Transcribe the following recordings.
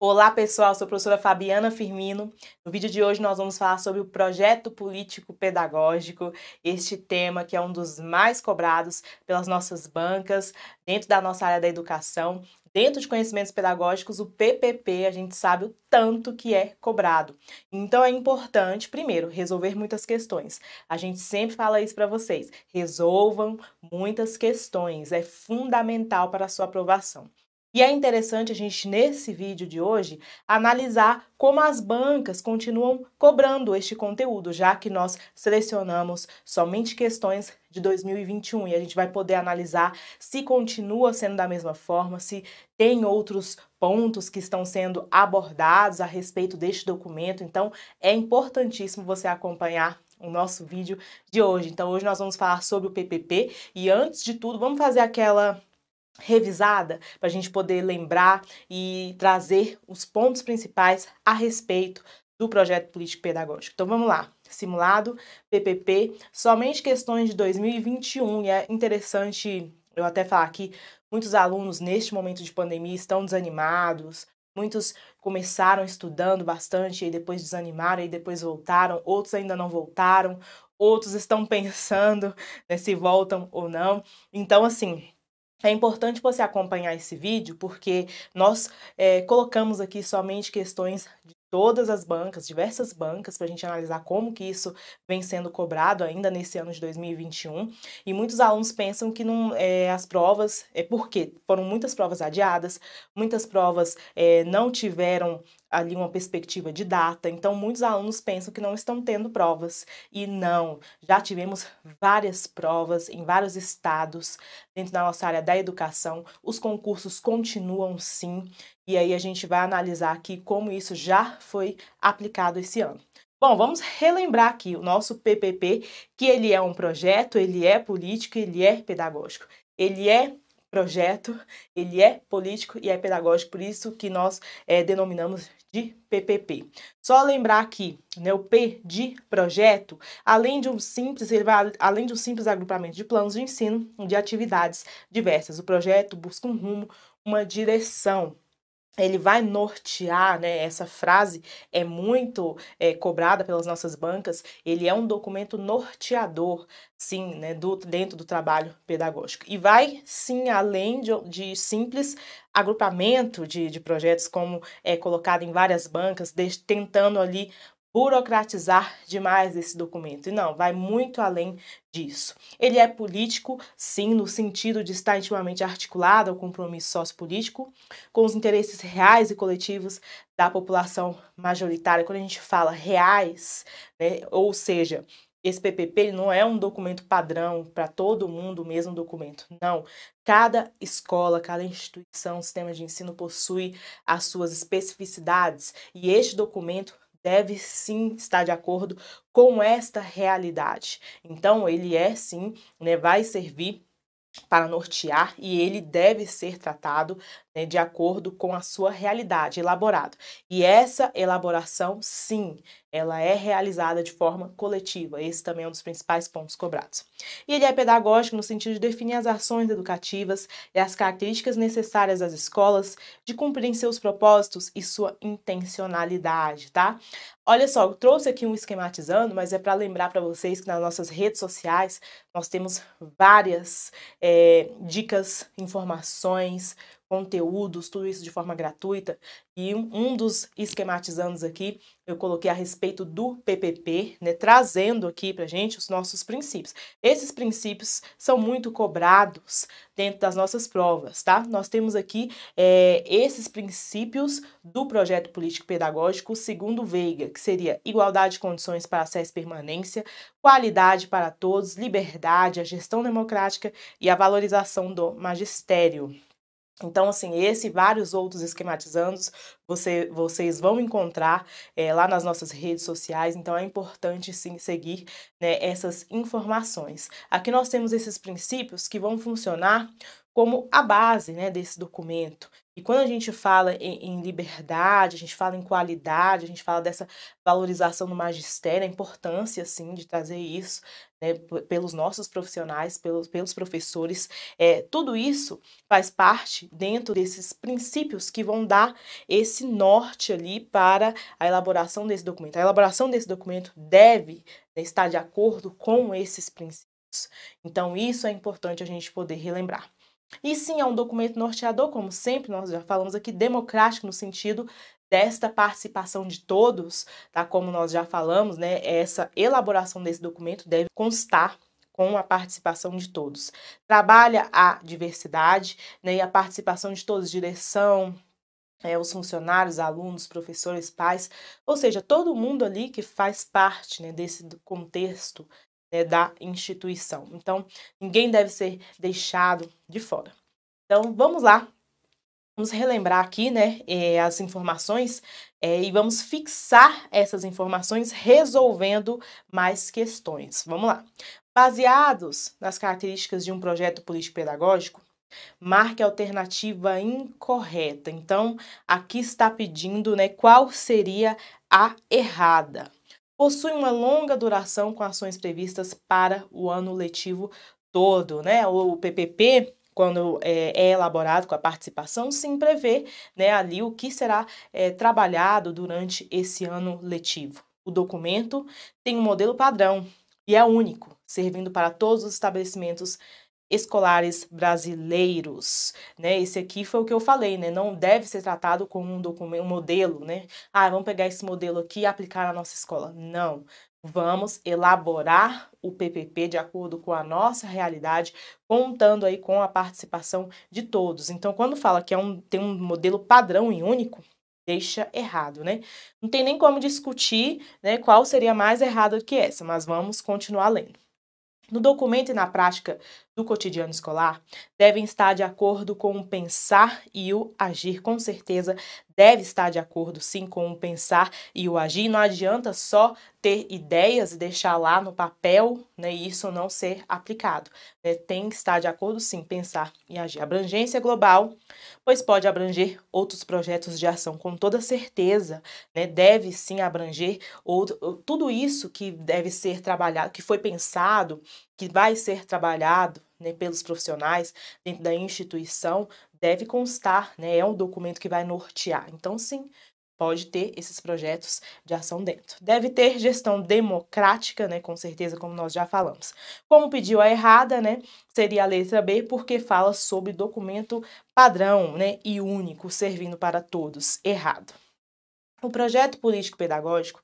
Olá pessoal, sou a professora Fabiana Firmino. No vídeo de hoje nós vamos falar sobre o projeto político pedagógico, este tema que é um dos mais cobrados pelas nossas bancas dentro da nossa área da educação. Dentro de conhecimentos pedagógicos, o PPP, a gente sabe o tanto que é cobrado. Então é importante, primeiro, resolver muitas questões. A gente sempre fala isso para vocês. Resolvam muitas questões, é fundamental para a sua aprovação. E é interessante a gente, nesse vídeo de hoje, analisar como as bancas continuam cobrando este conteúdo, já que nós selecionamos somente questões de 2021 e a gente vai poder analisar se continua sendo da mesma forma, se tem outros pontos que estão sendo abordados a respeito deste documento. Então, é importantíssimo você acompanhar o nosso vídeo de hoje. Então, hoje nós vamos falar sobre o PPP e antes de tudo, vamos fazer aquela revisada para a gente poder lembrar e trazer os pontos principais a respeito do projeto político-pedagógico. Então vamos lá. Simulado, PPP, somente questões de 2021 e é interessante eu até falar aqui, muitos alunos neste momento de pandemia estão desanimados, muitos começaram estudando bastante e depois desanimaram e depois voltaram, outros ainda não voltaram, outros estão pensando né, se voltam ou não. Então assim, é importante você acompanhar esse vídeo porque nós é, colocamos aqui somente questões de todas as bancas, diversas bancas, para a gente analisar como que isso vem sendo cobrado ainda nesse ano de 2021. E muitos alunos pensam que não, é, as provas, é porque foram muitas provas adiadas, muitas provas é, não tiveram ali uma perspectiva de data, então muitos alunos pensam que não estão tendo provas. E não, já tivemos várias provas em vários estados dentro da nossa área da educação, os concursos continuam sim, e aí a gente vai analisar aqui como isso já foi aplicado esse ano. Bom, vamos relembrar aqui o nosso PPP, que ele é um projeto, ele é político, ele é pedagógico. Ele é projeto, ele é político e é pedagógico, por isso que nós é, denominamos de PPP. Só lembrar aqui, né, o P de projeto, além de um simples, ele vai além de um simples agrupamento de planos de ensino, de atividades diversas. O projeto busca um rumo, uma direção, ele vai nortear, né? Essa frase é muito é, cobrada pelas nossas bancas. Ele é um documento norteador, sim, né? Do, dentro do trabalho pedagógico. E vai, sim, além de, de simples agrupamento de, de projetos, como é colocado em várias bancas, de, tentando ali burocratizar demais esse documento. E não, vai muito além disso. Ele é político, sim, no sentido de estar intimamente articulado ao compromisso sociopolítico com os interesses reais e coletivos da população majoritária. Quando a gente fala reais, né, ou seja, esse PPP não é um documento padrão para todo mundo, o mesmo documento. Não. Cada escola, cada instituição, sistema de ensino possui as suas especificidades e este documento deve sim estar de acordo com esta realidade. Então, ele é sim, né, vai servir para nortear e ele deve ser tratado né, de acordo com a sua realidade, elaborado. E essa elaboração, sim, ela é realizada de forma coletiva. Esse também é um dos principais pontos cobrados. E ele é pedagógico no sentido de definir as ações educativas e as características necessárias às escolas de cumprirem seus propósitos e sua intencionalidade, tá? Olha só, eu trouxe aqui um esquematizando, mas é para lembrar para vocês que nas nossas redes sociais nós temos várias é, dicas, informações, conteúdos, tudo isso de forma gratuita. E um, dos esquematizandos aqui eu coloquei a respeito do PPP, né, trazendo aqui para gente os nossos princípios. Esses princípios são muito cobrados dentro das nossas provas, tá? Nós temos aqui é, esses princípios do projeto político-pedagógico segundo Veiga, que seria igualdade de condições para acesso e permanência, qualidade para todos, liberdade, a gestão democrática e a valorização do magistério. Então, assim, esse e vários outros esquematizandos você, vocês vão encontrar é, lá nas nossas redes sociais. Então, é importante, sim, seguir né, essas informações. Aqui nós temos esses princípios que vão funcionar como a base né, desse documento. E quando a gente fala em, em, liberdade, a gente fala em qualidade, a gente fala dessa valorização do magistério, a importância, assim, de trazer isso né, pelos nossos profissionais, pelos, pelos professores, é, tudo isso faz parte dentro desses princípios que vão dar esse norte ali para a elaboração desse documento. A elaboração desse documento deve né, estar de acordo com esses princípios. Então, isso é importante a gente poder relembrar. E sim, é um documento norteador, como sempre nós já falamos aqui, democrático no sentido desta participação de todos, tá? Como nós já falamos, né? Essa elaboração desse documento deve constar com a participação de todos. Trabalha a diversidade né, e a participação de todos, direção, é, os funcionários, alunos, professores, pais, ou seja, todo mundo ali que faz parte né, desse contexto né, da instituição. Então, ninguém deve ser deixado de fora. Então, vamos lá. Vamos relembrar aqui né, eh, as informações eh, e vamos fixar essas informações resolvendo mais questões. Vamos lá. Baseados nas características de um projeto político-pedagógico, marque a alternativa incorreta. Então, aqui está pedindo né, qual seria a errada possui uma longa duração com ações previstas para o ano letivo todo, né? O PPP quando é, é, elaborado com a participação, sim prevê né, ali o que será é, trabalhado durante esse ano letivo. O documento tem um modelo padrão e é único, servindo para todos os estabelecimentos escolares brasileiros, né? Esse aqui foi o que eu falei, né? Não deve ser tratado como um documento, um modelo, né? Ah, vamos pegar esse modelo aqui e aplicar na nossa escola. Não. Vamos elaborar o PPP de acordo com a nossa realidade, contando aí com a participação de todos. Então, quando fala que é um, tem um modelo padrão e único, deixa errado, né? Não tem nem como discutir né, qual seria mais errado que essa, mas vamos continuar lendo. No documento e na prática do cotidiano escolar devem estar de acordo com o pensar e o agir, com certeza deve estar de acordo sim com o pensar e o agir. Não adianta só ter ideias e deixar lá no papel né, e isso não ser aplicado. É, tem que estar de acordo sim, pensar e agir. Abrangência global, pois pode abranger outros projetos de ação, com toda certeza. Né? Deve sim abranger outro, tudo isso que deve ser trabalhado, que foi pensado, que vai ser trabalhado né, pelos profissionais dentro da instituição deve constar, né, é um documento que vai nortear. Então, sim, pode ter esses projetos de ação dentro. Deve ter gestão democrática, né, com certeza, como nós já falamos. Como pediu a errada, né, seria a letra B, porque fala sobre documento padrão, né, e único, servindo para todos. Errado. O projeto político-pedagógico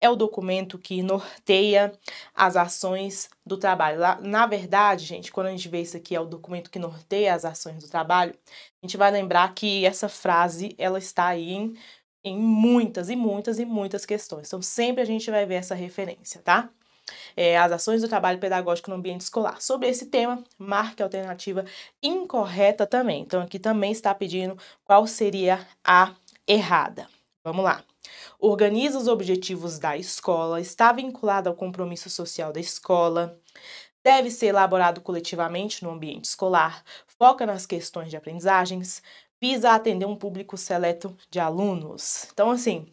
é o documento que norteia as ações do trabalho. Na verdade, gente, quando a gente vê isso aqui é o documento que norteia as ações do trabalho, a gente vai lembrar que essa frase ela está aí em, em muitas e muitas e muitas questões. Então sempre a gente vai ver essa referência, tá? É, as ações do trabalho pedagógico no ambiente escolar. Sobre esse tema, marque a alternativa incorreta também. Então aqui também está pedindo qual seria a errada. Vamos lá. Organiza os objetivos da escola, está vinculado ao compromisso social da escola, deve ser elaborado coletivamente no ambiente escolar, foca nas questões de aprendizagens, visa atender um público seleto de alunos. Então, assim,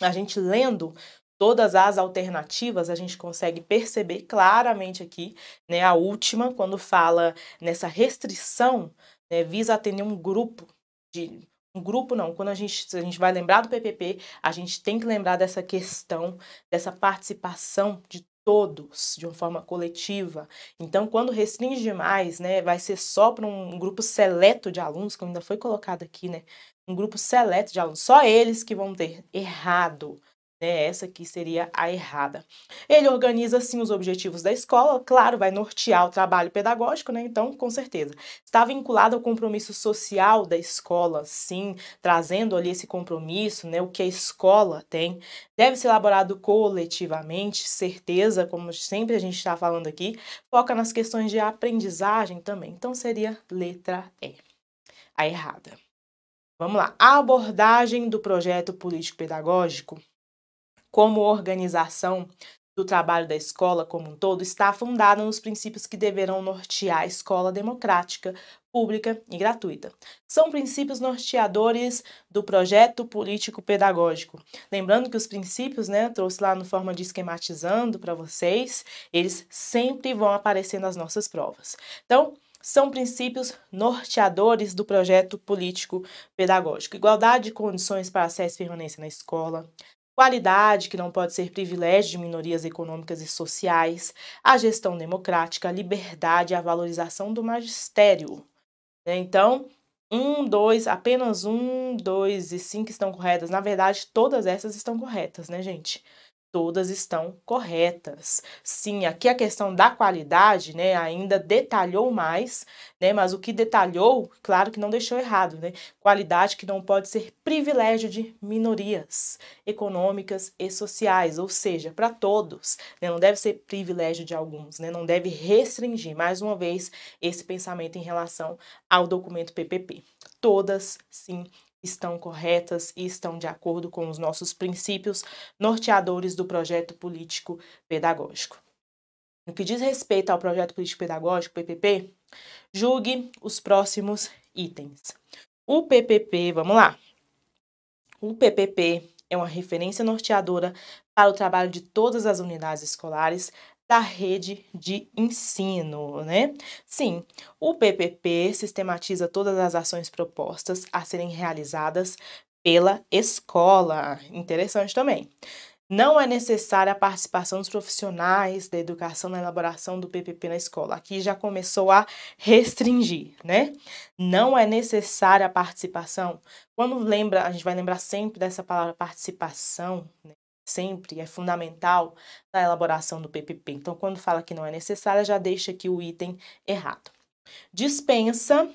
a gente lendo todas as alternativas, a gente consegue perceber claramente aqui, né, a última, quando fala nessa restrição, né, visa atender um grupo de um grupo não, quando a gente, a gente vai lembrar do PPP, a gente tem que lembrar dessa questão, dessa participação de todos, de uma forma coletiva. Então, quando restringe demais, né, vai ser só para um grupo seleto de alunos, que ainda foi colocado aqui, né, um grupo seleto de alunos, só eles que vão ter errado né, essa que seria a errada. Ele organiza sim os objetivos da escola, claro, vai nortear o trabalho pedagógico, né? Então, com certeza. Está vinculado ao compromisso social da escola, sim, trazendo ali esse compromisso, né, o que a escola tem. Deve ser elaborado coletivamente, certeza, como sempre a gente está falando aqui. Foca nas questões de aprendizagem também. Então, seria letra E, a errada. Vamos lá, a abordagem do projeto político-pedagógico como organização do trabalho da escola como um todo está fundada nos princípios que deverão nortear a escola democrática, pública e gratuita. São princípios norteadores do projeto político-pedagógico. Lembrando que os princípios, né, trouxe lá no forma de esquematizando para vocês, eles sempre vão aparecer nas nossas provas. Então, são princípios norteadores do projeto político-pedagógico. Igualdade de condições para acesso e permanência na escola, qualidade, que não pode ser privilégio de minorias econômicas e sociais, a gestão democrática, a liberdade, a valorização do magistério. Né, então, um, dois, apenas um, dois e cinco estão corretas. Na verdade, todas essas estão corretas, né, gente? todas estão corretas. Sim, aqui a questão da qualidade, né, ainda detalhou mais, né, mas o que detalhou, claro que não deixou errado, né? Qualidade que não pode ser privilégio de minorias econômicas e sociais, ou seja, para todos, né, não deve ser privilégio de alguns, né, não deve restringir, mais uma vez, esse pensamento em relação ao documento PPP. Todas, sim, estão corretas e estão de acordo com os nossos princípios norteadores do projeto político pedagógico. No que diz respeito ao projeto político pedagógico, PPP, julgue os próximos itens. O PPP, vamos lá. O PPP é uma referência norteadora para o trabalho de todas as unidades escolares da rede de ensino, né? Sim, o PPP sistematiza todas as ações propostas a serem realizadas pela escola. Interessante também. Não é necessária a participação dos profissionais da educação na elaboração do PPP na escola. Aqui já começou a restringir, né? Não é necessária a participação. Quando lembra, a gente vai lembrar sempre dessa palavra participação, né? sempre é fundamental na elaboração do PPP. Então, quando fala que não é necessária, já deixa aqui o item errado. Dispensa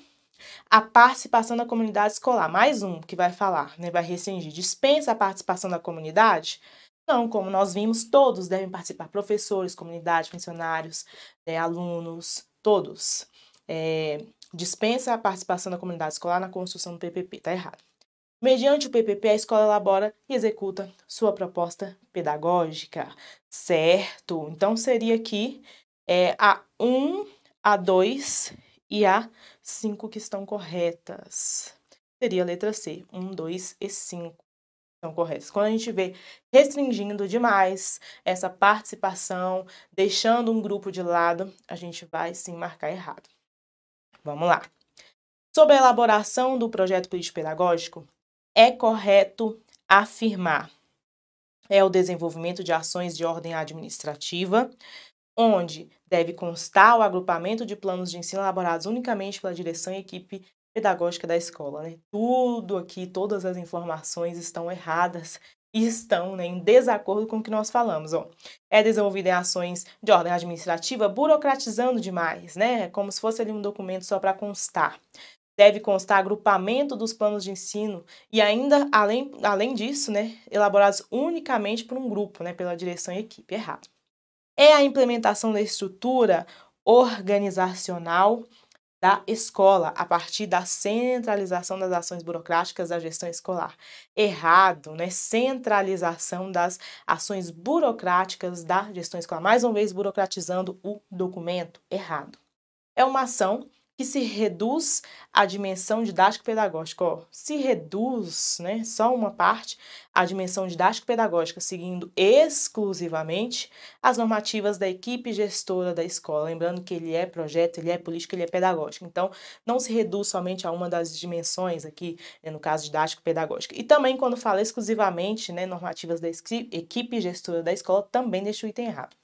a participação da comunidade escolar. Mais um que vai falar, né? Vai restringir. Dispensa a participação da comunidade não, como nós vimos, todos devem participar: professores, comunidade, funcionários, né, alunos, todos. É, dispensa a participação da comunidade escolar na construção do PPP, tá errado. Mediante o PPP, a escola elabora e executa sua proposta pedagógica, certo? Então seria aqui é, a 1, a 2 e a 5 que estão corretas. Seria a letra C, 1, 2 e 5 são corretas. Quando a gente vê restringindo demais essa participação, deixando um grupo de lado, a gente vai sim marcar errado. Vamos lá. Sobre a elaboração do projeto político-pedagógico, é correto afirmar é o desenvolvimento de ações de ordem administrativa, onde deve constar o agrupamento de planos de ensino elaborados unicamente pela direção e equipe pedagógica da escola. Né? Tudo aqui, todas as informações estão erradas e estão né, em desacordo com o que nós falamos. Ó. É desenvolvida em ações de ordem administrativa, burocratizando demais, né? É como se fosse ali um documento só para constar. Deve constar agrupamento dos planos de ensino e ainda, além, além disso, né, elaborados unicamente por um grupo, né, pela direção e equipe. Errado. É a implementação da estrutura organizacional da escola a partir da centralização das ações burocráticas da gestão escolar. Errado, né? Centralização das ações burocráticas da gestão escolar. Mais uma vez, burocratizando o documento. Errado. É uma ação que se reduz à dimensão didático-pedagógica. se reduz, né, só uma parte, à dimensão didático-pedagógica, seguindo exclusivamente as normativas da equipe gestora da escola. Lembrando que ele é projeto, ele é político, ele é pedagógico. Então, não se reduz somente a uma das dimensões aqui, né, no caso didático-pedagógica. E também, quando fala exclusivamente, né, normativas da equipe gestora da escola, também deixa o item errado.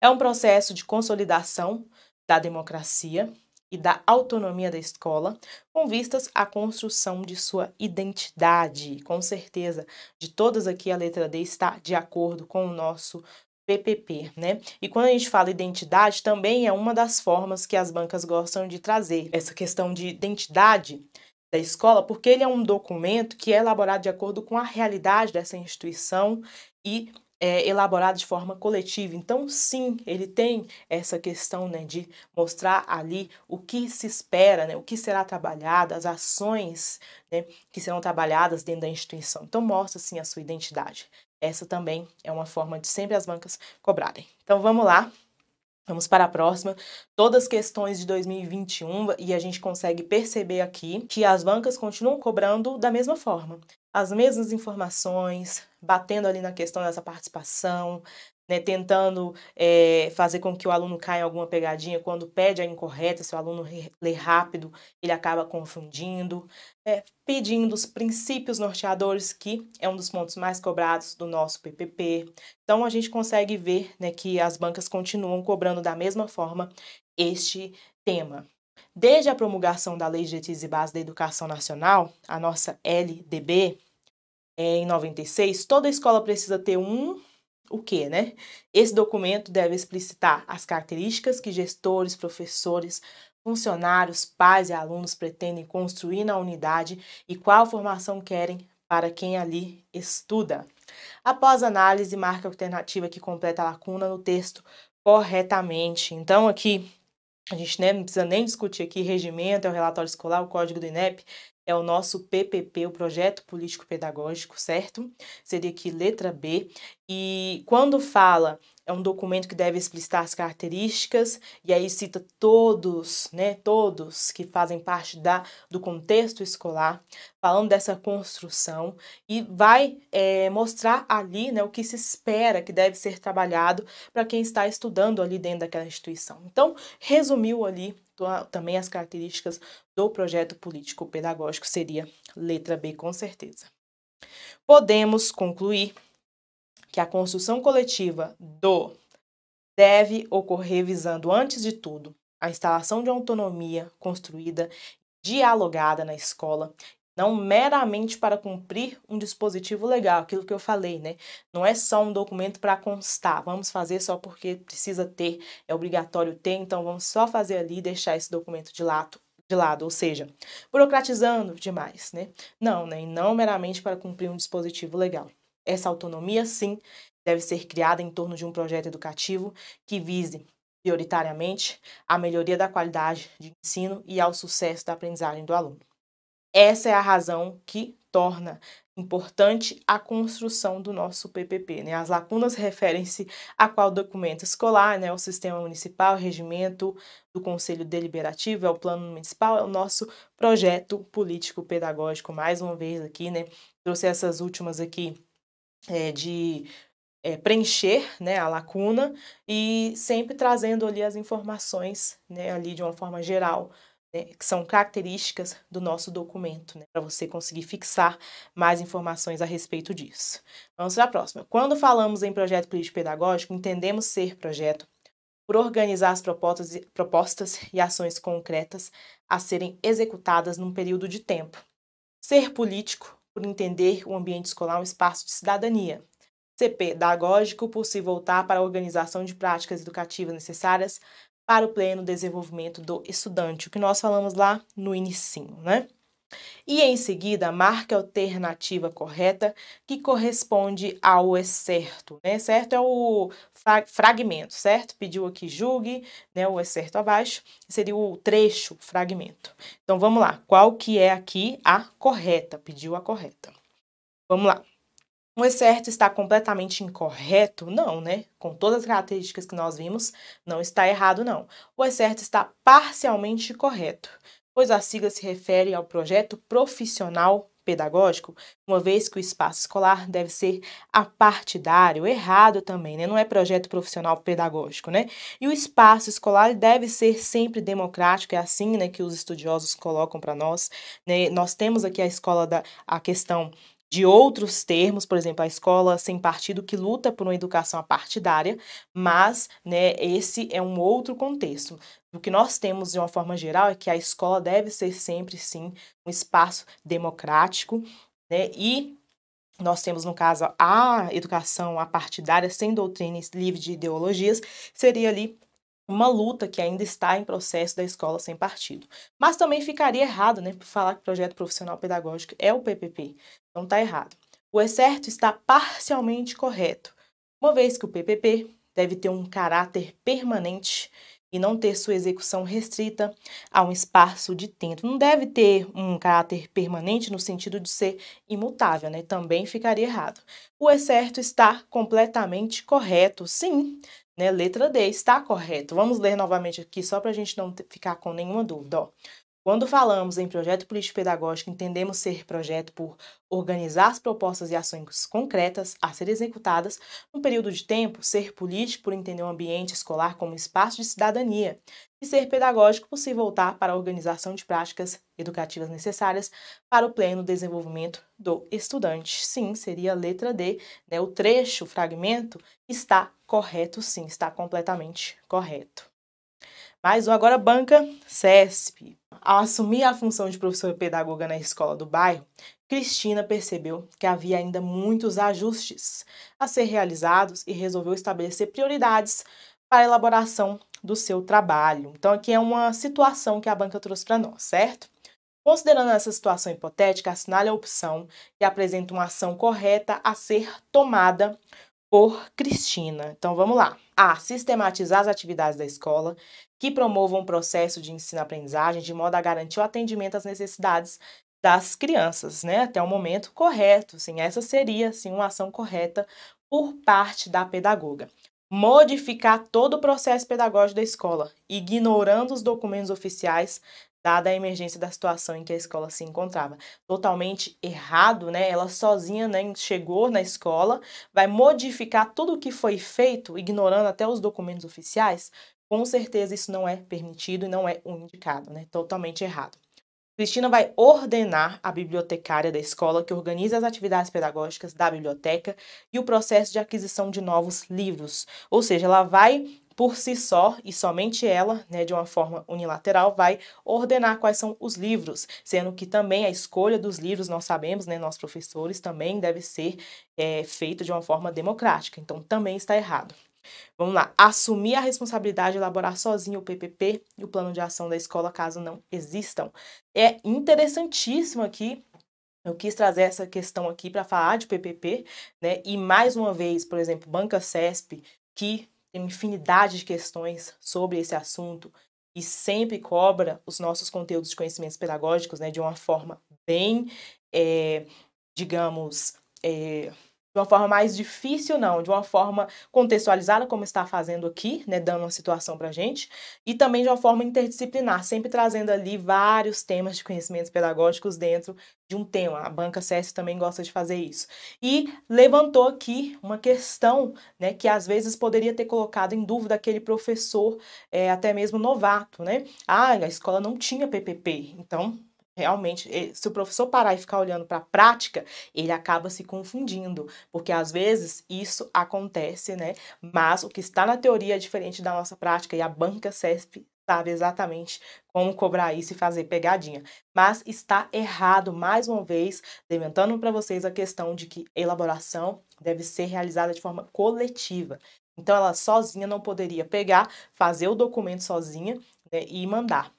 É um processo de consolidação da democracia, e da autonomia da escola, com vistas à construção de sua identidade. Com certeza, de todas aqui, a letra D está de acordo com o nosso PPP, né? E quando a gente fala identidade, também é uma das formas que as bancas gostam de trazer essa questão de identidade da escola, porque ele é um documento que é elaborado de acordo com a realidade dessa instituição e é, elaborado de forma coletiva. Então, sim, ele tem essa questão né, de mostrar ali o que se espera, né, o que será trabalhado, as ações né, que serão trabalhadas dentro da instituição. Então, mostra sim a sua identidade. Essa também é uma forma de sempre as bancas cobrarem. Então, vamos lá. Vamos para a próxima. Todas as questões de 2021 e a gente consegue perceber aqui que as bancas continuam cobrando da mesma forma as mesmas informações, batendo ali na questão dessa participação, né, tentando é, fazer com que o aluno caia em alguma pegadinha, quando pede a incorreta, se o aluno lê rápido, ele acaba confundindo, é, pedindo os princípios norteadores, que é um dos pontos mais cobrados do nosso PPP. Então, a gente consegue ver né, que as bancas continuam cobrando da mesma forma este tema. Desde a promulgação da Lei de Diretrizes e Bases da Educação Nacional, a nossa LDB, é, em 96, toda escola precisa ter um o que, né? Esse documento deve explicitar as características que gestores, professores, funcionários, pais e alunos pretendem construir na unidade e qual formação querem para quem ali estuda. Após análise, marca a alternativa que completa a lacuna no texto corretamente. Então, aqui, a gente né, não precisa nem discutir aqui regimento, é o relatório escolar, o código do INEP, é o nosso PPP, o Projeto Político Pedagógico, certo? Seria aqui letra B. E quando fala, é um documento que deve explicitar as características, e aí cita todos, né, todos que fazem parte da, do contexto escolar, falando dessa construção, e vai é, mostrar ali né, o que se espera que deve ser trabalhado para quem está estudando ali dentro daquela instituição. Então, resumiu ali também as características do projeto político-pedagógico seria letra B, com certeza. Podemos concluir que a construção coletiva do deve ocorrer visando, antes de tudo, a instalação de autonomia construída, dialogada na escola, não meramente para cumprir um dispositivo legal, aquilo que eu falei, né? Não é só um documento para constar, vamos fazer só porque precisa ter, é obrigatório ter, então vamos só fazer ali e deixar esse documento de lado de lado, ou seja, burocratizando demais, né? Não, né? E não meramente para cumprir um dispositivo legal. Essa autonomia, sim, deve ser criada em torno de um projeto educativo que vise prioritariamente a melhoria da qualidade de ensino e ao sucesso da aprendizagem do aluno. Essa é a razão que torna importante a construção do nosso PPP. Né? As lacunas referem-se a qual documento escolar, né? o sistema municipal, o regimento do Conselho Deliberativo, é o plano municipal, é o nosso projeto político-pedagógico. Mais uma vez aqui, né? trouxe essas últimas aqui é, de é, preencher né, a lacuna e sempre trazendo ali as informações né, ali de uma forma geral né, que são características do nosso documento, né, para você conseguir fixar mais informações a respeito disso. Vamos para a próxima. Quando falamos em projeto político-pedagógico, entendemos ser projeto por organizar as propostas, propostas e ações concretas a serem executadas num período de tempo. Ser político, por entender o ambiente escolar é um espaço de cidadania, ser pedagógico por se voltar para a organização de práticas educativas necessárias para o pleno desenvolvimento do estudante, o que nós falamos lá no início, né? E em seguida, marque a alternativa correta que corresponde ao excerto, né? Certo é o fragmento, certo? Pediu aqui julgue, né, o excerto abaixo, seria o trecho, fragmento. Então vamos lá, qual que é aqui a correta? Pediu a correta. Vamos lá. Um excerto está completamente incorreto? Não, né? Com todas as características que nós vimos, não está errado, não. O excerto está parcialmente correto, pois a sigla se refere ao projeto profissional pedagógico, uma vez que o espaço escolar deve ser apartidário, errado também, né? Não é projeto profissional pedagógico, né? E o espaço escolar deve ser sempre democrático, é assim, né, que os estudiosos colocam para nós, né? Nós temos aqui a escola da a questão de outros termos, por exemplo, a escola sem partido que luta por uma educação partidária, mas né, esse é um outro contexto. O que nós temos de uma forma geral é que a escola deve ser sempre, sim, um espaço democrático, né, e nós temos, no caso, a educação a partidária sem doutrinas livre de ideologias, seria ali uma luta que ainda está em processo da escola sem partido. Mas também ficaria errado, né, falar que o projeto profissional pedagógico é o PPP. Então está errado. O excerto está parcialmente correto, uma vez que o PPP deve ter um caráter permanente e não ter sua execução restrita a um espaço de tempo. Não deve ter um caráter permanente no sentido de ser imutável, né? Também ficaria errado. O excerto está completamente correto, sim, né? Letra D, está correto. Vamos ler novamente aqui, só para a gente não ficar com nenhuma dúvida. Ó. Quando falamos em projeto político-pedagógico, entendemos ser projeto por organizar as propostas e ações concretas a serem executadas num período de tempo, ser político por entender o ambiente escolar como espaço de cidadania e ser pedagógico por se voltar para a organização de práticas educativas necessárias para o pleno desenvolvimento do estudante. Sim, seria a letra D, né? o trecho, o fragmento, está correto sim, está completamente correto mas o Agora Banca CESP. Ao assumir a função de professora pedagoga na escola do bairro, Cristina percebeu que havia ainda muitos ajustes a ser realizados e resolveu estabelecer prioridades para a elaboração do seu trabalho. Então, aqui é uma situação que a banca trouxe para nós, certo? Considerando essa situação hipotética, assinale a opção que apresenta uma ação correta a ser tomada por Cristina. Então vamos lá. A. Sistematizar as atividades da escola que promovam um processo de ensino-aprendizagem de modo a garantir o atendimento às necessidades das crianças, né? Até o momento correto, sim. Essa seria, sim, uma ação correta por parte da pedagoga. Modificar todo o processo pedagógico da escola, ignorando os documentos oficiais dada a emergência da situação em que a escola se encontrava. Totalmente errado, né? Ela sozinha né, chegou na escola, vai modificar tudo o que foi feito, ignorando até os documentos oficiais. Com certeza isso não é permitido e não é um indicado, né? Totalmente errado. Cristina vai ordenar a bibliotecária da escola que organiza as atividades pedagógicas da biblioteca e o processo de aquisição de novos livros. Ou seja, ela vai por si só e somente ela, né, de uma forma unilateral, vai ordenar quais são os livros, sendo que também a escolha dos livros, nós sabemos, né, nós professores, também deve ser é, feita de uma forma democrática, então também está errado. Vamos lá, assumir a responsabilidade de elaborar sozinho o PPP e o plano de ação da escola caso não existam. É interessantíssimo aqui eu quis trazer essa questão aqui para falar de PPP, né? E mais uma vez, por exemplo, Banca CESP, que tem infinidade de questões sobre esse assunto e sempre cobra os nossos conteúdos de conhecimentos pedagógicos né, de uma forma bem, é, digamos, é, de uma forma mais difícil, não, de uma forma contextualizada, como está fazendo aqui, né, dando uma situação para a gente, e também de uma forma interdisciplinar, sempre trazendo ali vários temas de conhecimentos pedagógicos dentro de um tema. A banca CS também gosta de fazer isso. E levantou aqui uma questão né, que às vezes poderia ter colocado em dúvida aquele professor, é, até mesmo novato, né? Ah, a escola não tinha PPP, então realmente, eh, se o professor parar e ficar olhando para a prática, ele acaba se confundindo, porque às vezes isso acontece, né? Mas o que está na teoria é diferente da nossa prática e a banca CESP sabe exatamente como cobrar isso e fazer pegadinha. Mas está errado, mais uma vez, levantando para vocês a questão de que elaboração deve ser realizada de forma coletiva. Então, ela sozinha não poderia pegar, fazer o documento sozinha né, e mandar,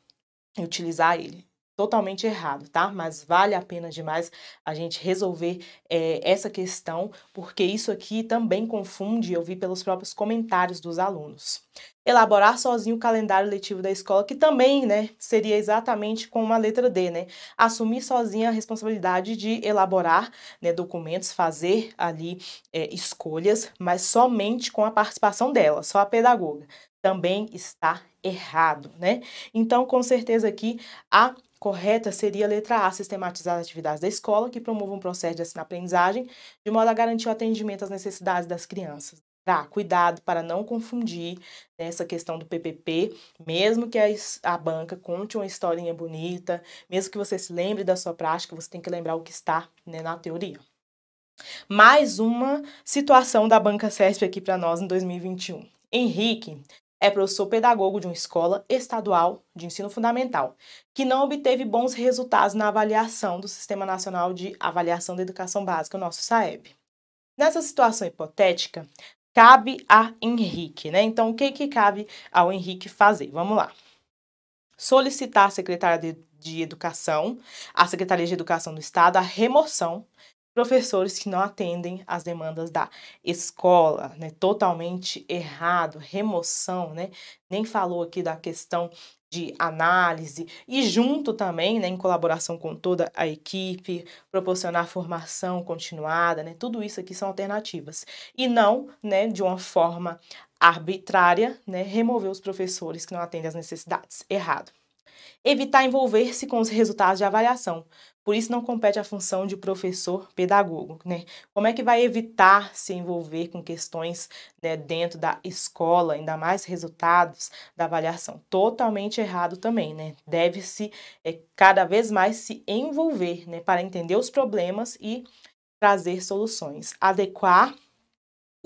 e utilizar ele totalmente errado, tá? Mas vale a pena demais a gente resolver é, essa questão, porque isso aqui também confunde, eu vi pelos próprios comentários dos alunos. Elaborar sozinho o calendário letivo da escola, que também, né, seria exatamente com uma letra D, né? Assumir sozinha a responsabilidade de elaborar né, documentos, fazer ali é, escolhas, mas somente com a participação dela, só a pedagoga. Também está errado, né? Então, com certeza aqui, a correta seria a letra A, sistematizar as atividades da escola que promovam um processo de ensino-aprendizagem, de modo a garantir o atendimento às necessidades das crianças. Tá, cuidado para não confundir essa questão do PPP, mesmo que a, a banca conte uma historinha bonita, mesmo que você se lembre da sua prática, você tem que lembrar o que está né, na teoria. Mais uma situação da banca CESP aqui para nós em 2021. Henrique é professor pedagogo de uma escola estadual de ensino fundamental, que não obteve bons resultados na avaliação do Sistema Nacional de Avaliação da Educação Básica, o nosso SAEB. Nessa situação hipotética, cabe a Henrique, né? Então, o que, que cabe ao Henrique fazer? Vamos lá. Solicitar à Secretaria de Educação, à Secretaria de Educação do Estado, a remoção professores que não atendem às demandas da escola, né? Totalmente errado, remoção, né? Nem falou aqui da questão de análise e junto também, né, em colaboração com toda a equipe, proporcionar formação continuada, né? Tudo isso aqui são alternativas. E não, né, de uma forma arbitrária, né, remover os professores que não atendem às necessidades. Errado. Evitar envolver-se com os resultados de avaliação. Por isso não compete a função de professor pedagogo, né? Como é que vai evitar se envolver com questões né, dentro da escola, ainda mais resultados da avaliação? Totalmente errado também, né? Deve-se é, cada vez mais se envolver, né, para entender os problemas e trazer soluções, adequar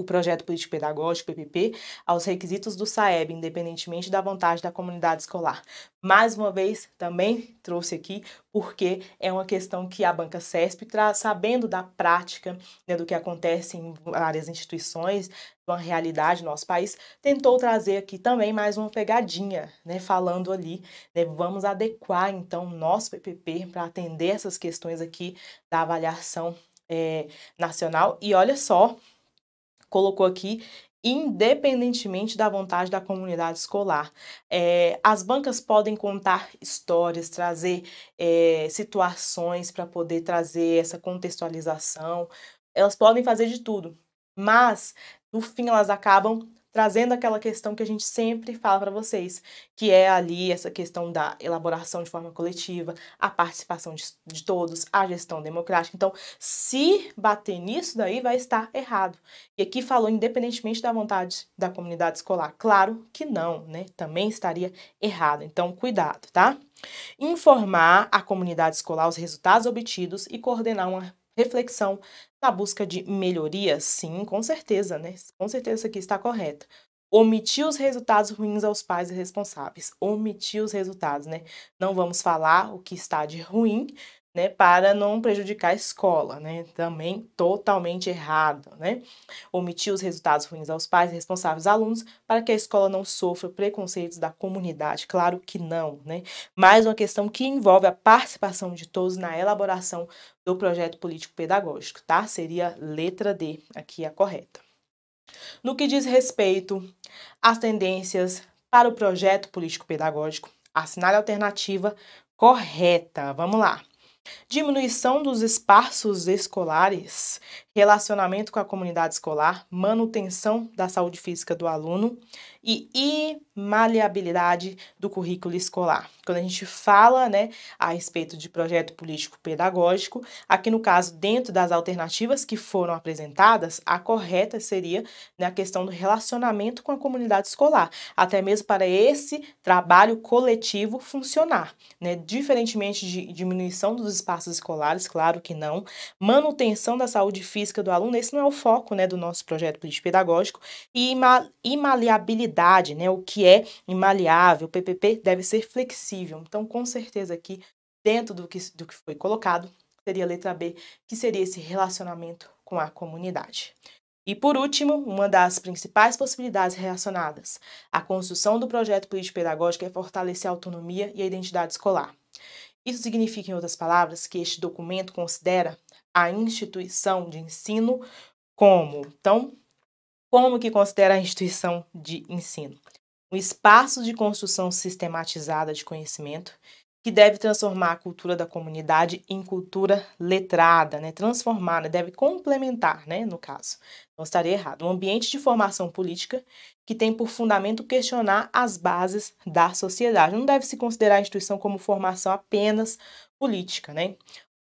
o projeto político-pedagógico, PPP, aos requisitos do SAEB, independentemente da vontade da comunidade escolar. Mais uma vez, também trouxe aqui, porque é uma questão que a banca CESP traz, tá sabendo da prática, né, do que acontece em várias instituições, uma realidade no nosso país, tentou trazer aqui também mais uma pegadinha, né, falando ali, né, vamos adequar então nosso PPP para atender essas questões aqui da avaliação é, nacional. E olha só, colocou aqui, independentemente da vontade da comunidade escolar. É, as bancas podem contar histórias, trazer é, situações para poder trazer essa contextualização, elas podem fazer de tudo, mas no fim elas acabam trazendo aquela questão que a gente sempre fala para vocês, que é ali essa questão da elaboração de forma coletiva, a participação de, de, todos, a gestão democrática. Então, se bater nisso daí, vai estar errado. E aqui falou independentemente da vontade da comunidade escolar. Claro que não, né? Também estaria errado. Então, cuidado, tá? Informar a comunidade escolar os resultados obtidos e coordenar uma reflexão, na busca de melhoria, sim, com certeza, né? Com certeza isso aqui está correto. Omitir os resultados ruins aos pais responsáveis. Omitir os resultados, né? Não vamos falar o que está de ruim, né, para não prejudicar a escola, né, também totalmente errado, né, omitir os resultados ruins aos pais e responsáveis alunos para que a escola não sofra preconceitos da comunidade, claro que não, né, mais uma questão que envolve a participação de todos na elaboração do projeto político-pedagógico, tá, seria letra D aqui a correta. No que diz respeito às tendências para o projeto político-pedagógico, assinale a alternativa correta, vamos lá diminuição dos espaços escolares, relacionamento com a comunidade escolar, manutenção da saúde física do aluno, e imaleabilidade do currículo escolar. Quando a gente fala né, a respeito de projeto político-pedagógico, aqui no caso, dentro das alternativas que foram apresentadas, a correta seria né, a questão do relacionamento com a comunidade escolar, até mesmo para esse trabalho coletivo funcionar. Né? Diferentemente de diminuição dos espaços escolares, claro que não, manutenção da saúde física do aluno, esse não é o foco né, do nosso projeto político-pedagógico, e imaleabilidade maleabilidade, né? O que é imaleável, o PPP deve ser flexível. Então, com certeza aqui, dentro do que, do que foi colocado, seria a letra B, que seria esse relacionamento com a comunidade. E por último, uma das principais possibilidades relacionadas à construção do projeto político-pedagógico é fortalecer a autonomia e a identidade escolar. Isso significa, em outras palavras, que este documento considera a instituição de ensino como. Então, como que considera a instituição de ensino? Um espaço de construção sistematizada de conhecimento que deve transformar a cultura da comunidade em cultura letrada, né? transformada deve complementar, né? no caso. Não estaria errado. Um ambiente de formação política que tem por fundamento questionar as bases da sociedade. Não deve se considerar a instituição como formação apenas política. Né?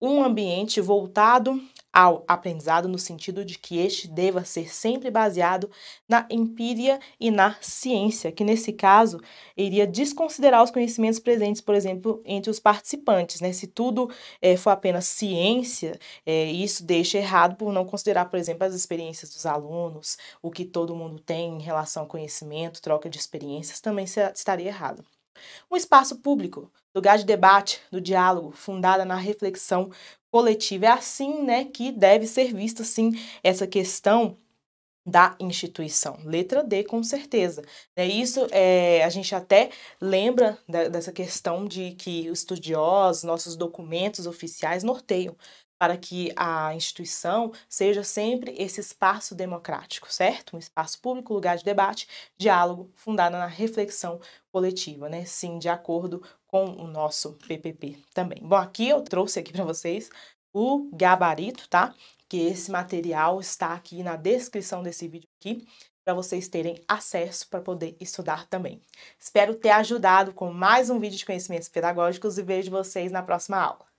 Um ambiente voltado ao aprendizado no sentido de que este deva ser sempre baseado na empíria e na ciência, que nesse caso iria desconsiderar os conhecimentos presentes, por exemplo, entre os participantes. Né? Se tudo é, for apenas ciência, é, isso deixa errado por não considerar, por exemplo, as experiências dos alunos, o que todo mundo tem em relação ao conhecimento, troca de experiências, também estaria errado. Um espaço público, lugar de debate, do diálogo, fundada na reflexão, coletiva. É assim, né, que deve ser vista, sim, essa questão da instituição. Letra D, com certeza. É isso, é, a gente até lembra da, dessa questão de que os estudiosos, nossos documentos oficiais norteiam para que a instituição seja sempre esse espaço democrático, certo? Um espaço público, lugar de debate, diálogo, fundado na reflexão coletiva, né? Sim, de acordo com o nosso PPP também. Bom, aqui eu trouxe aqui para vocês o gabarito, tá? Que esse material está aqui na descrição desse vídeo aqui para vocês terem acesso para poder estudar também. Espero ter ajudado com mais um vídeo de conhecimentos pedagógicos e vejo vocês na próxima aula.